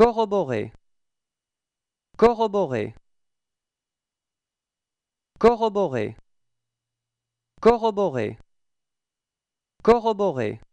Corroborer. Corroborer. Corroborer. Corroborer. Corroborer.